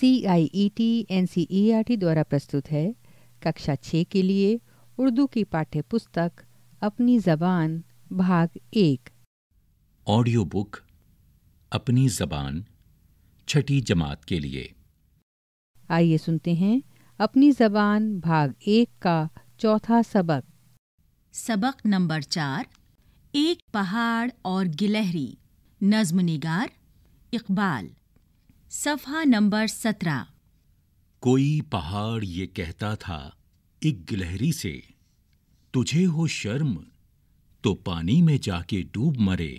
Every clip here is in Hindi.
C I E T N C E R T द्वारा प्रस्तुत है कक्षा छः के लिए उर्दू की पाठ्य पुस्तक अपनी जबान भाग एक ऑडियो बुक अपनी जबान छठी जमात के लिए आइए सुनते हैं अपनी जबान भाग एक का चौथा सबक सबक नंबर चार एक पहाड़ और गिलहरी नज्म निगार इकबाल सफा नंबर सत्रह कोई पहाड़ ये कहता था एक गिलहरी से तुझे हो शर्म तो पानी में जाके डूब मरे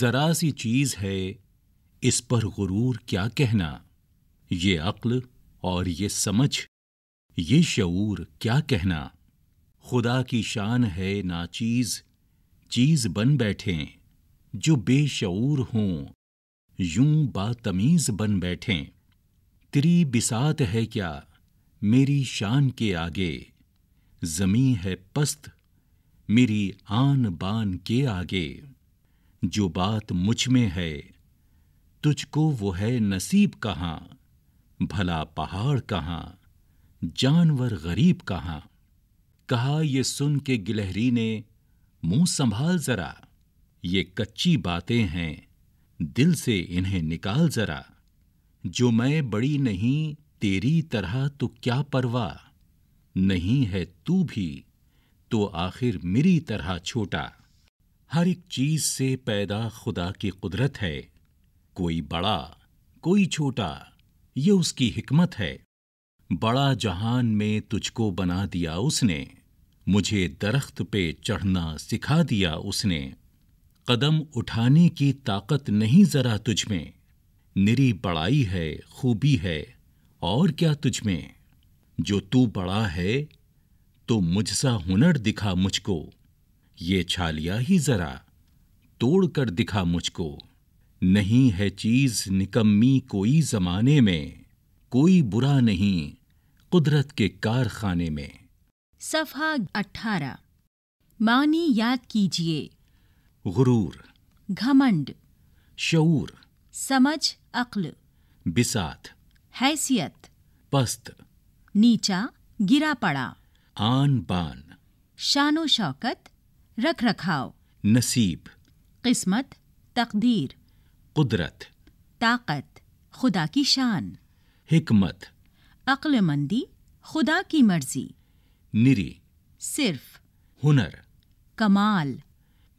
जरा सी चीज है इस पर गुरूर क्या कहना ये अक्ल और ये समझ ये शऊर क्या कहना खुदा की शान है ना चीज चीज बन बैठे जो बेशऊर हों यूं बातमीज बन बैठे तेरी बिसात है क्या मेरी शान के आगे जमी है पस्त मेरी आन बान के आगे जो बात मुझ में है तुझको वो है नसीब कहाँ भला पहाड़ कहाँ जानवर गरीब कहाँ कहा ये सुन के गिलहरी ने मुंह संभाल जरा ये कच्ची बातें हैं दिल से इन्हें निकाल जरा जो मैं बड़ी नहीं तेरी तरह तो क्या परवा नहीं है तू भी तो आखिर मेरी तरह छोटा हर एक चीज से पैदा खुदा की कुदरत है कोई बड़ा कोई छोटा ये उसकी हिकमत है बड़ा जहान में तुझको बना दिया उसने मुझे दरख्त पे चढ़ना सिखा दिया उसने कदम उठाने की ताकत नहीं जरा तुझ में निरी बड़ाई है खूबी है और क्या तुझ में जो तू बड़ा है तो मुझसा हुनर दिखा मुझको ये छालिया ही जरा तोड़ कर दिखा मुझको नहीं है चीज निकम्मी कोई जमाने में कोई बुरा नहीं कुदरत के कारखाने में सफा अठारह मानी याद कीजिए गुरूर घमंड शऊर समझ अक्ल बिसात हैसियत पस्त नीचा गिरा पड़ा आन बान शानो शौकत रख रखाव नसीब किस्मत तकदीर कुदरत ताकत खुदा की शान हिकमत अक्लमंदी खुदा की मर्जी निरी सिर्फ हुनर कमाल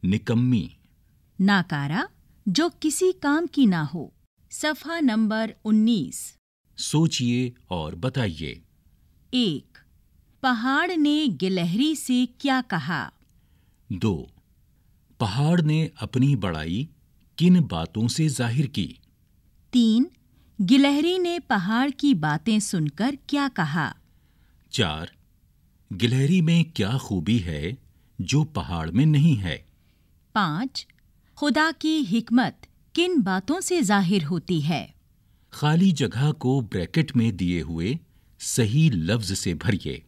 निकम्मी नाकारा जो किसी काम की ना हो सफा नंबर 19 सोचिए और बताइए एक पहाड़ ने गिलहरी से क्या कहा दो पहाड़ ने अपनी बड़ाई किन बातों से जाहिर की तीन गिलहरी ने पहाड़ की बातें सुनकर क्या कहा चार गिलहरी में क्या खूबी है जो पहाड़ में नहीं है पाँच खुदा की हिकमत किन बातों से जाहिर होती है खाली जगह को ब्रैकेट में दिए हुए सही लफ्ज से भरिए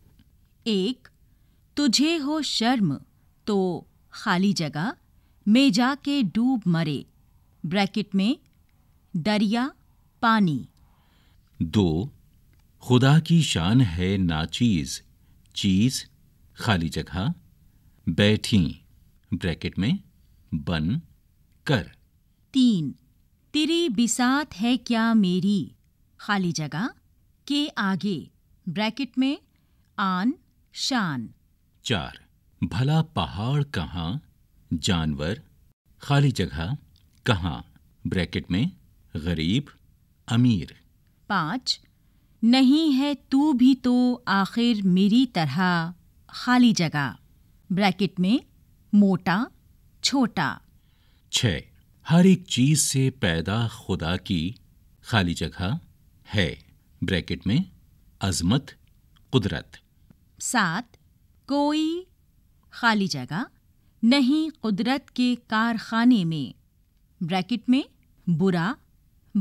एक तुझे हो शर्म तो खाली जगह में जाके डूब मरे ब्रैकेट में दरिया पानी दो खुदा की शान है नाचीज चीज खाली जगह बैठी ब्रैकेट में बन कर तीन तेरी बिसात है क्या मेरी खाली जगह के आगे ब्रैकेट में आन शान चार भला पहाड़ कहाँ जानवर खाली जगह कहाँ ब्रैकेट में गरीब अमीर पाँच नहीं है तू भी तो आखिर मेरी तरह खाली जगह ब्रैकेट में मोटा छोटा छ हर एक चीज से पैदा खुदा की खाली जगह है ब्रैकेट में अजमत कुदरत सात कोई खाली जगह नहीं कुदरत के कारखाने में ब्रैकेट में बुरा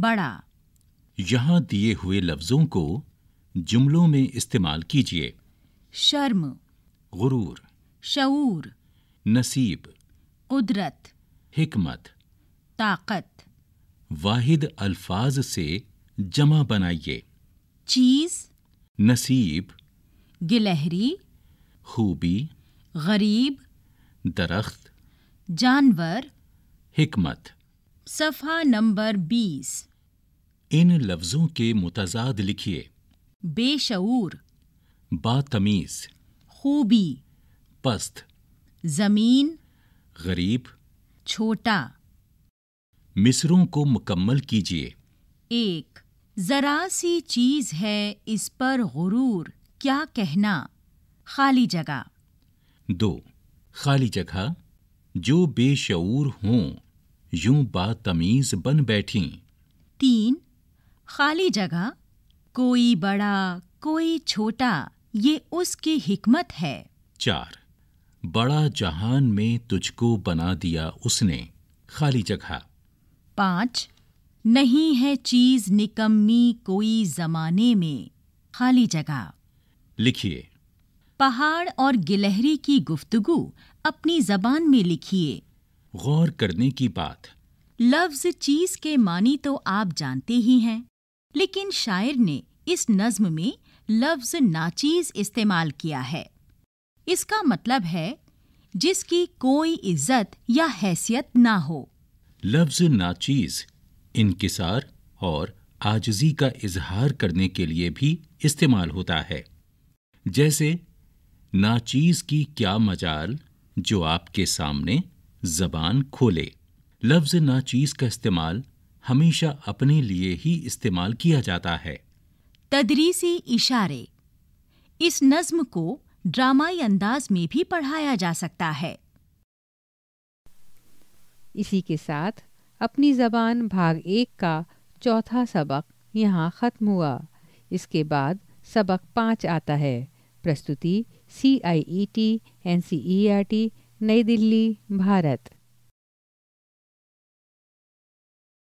बड़ा यहाँ दिए हुए लफ्ज़ों को जुमलों में इस्तेमाल कीजिए शर्म गुरूर शऊर नसीब कुदरत हिकमत ताकत वाहिद अल्फाज से जमा बनाइए चीज नसीब गिलहरी खूबी गरीब दरख्त जानवर हिकमत सफ़ा नंबर बीस इन लफ्ज़ों के मुतजाद लिखिए बेशऊर बातमीज़ खूबी पस्त ज़मीन गरीब छोटा मिसरों को मुकम्मल कीजिए एक जरा सी चीज है इस पर गुरूर क्या कहना खाली जगह दो खाली जगह जो बेशूर हों यूं बातमीज बन बैठी तीन खाली जगह कोई बड़ा कोई छोटा ये उसकी हिकमत है चार बड़ा जहान में तुझको बना दिया उसने खाली जगह पाँच नहीं है चीज निकम्मी कोई जमाने में खाली जगह लिखिए पहाड़ और गिलहरी की गुफ्तगु अपनी जबान में लिखिए गौर करने की बात लफ्ज चीज के मानी तो आप जानते ही हैं लेकिन शायर ने इस नज्म में लफ्ज नाचीज इस्तेमाल किया है इसका मतलब है जिसकी कोई इज्जत या हैसियत ना हो लफ्ज नाचीज इनकिसार और आजजी का इजहार करने के लिए भी इस्तेमाल होता है जैसे नाचीज की क्या मजाल जो आपके सामने जबान खोले लफ्ज नाचीज का इस्तेमाल हमेशा अपने लिए ही इस्तेमाल किया जाता है तदरीसी इशारे इस नज्म को ड्रामाई अंदाज में भी पढ़ाया जा सकता है इसी के साथ अपनी जबान भाग एक का चौथा सबक यहाँ ख़त्म हुआ इसके बाद सबक पाँच आता है प्रस्तुति C I E T N C E R T Nai Delhi Bharat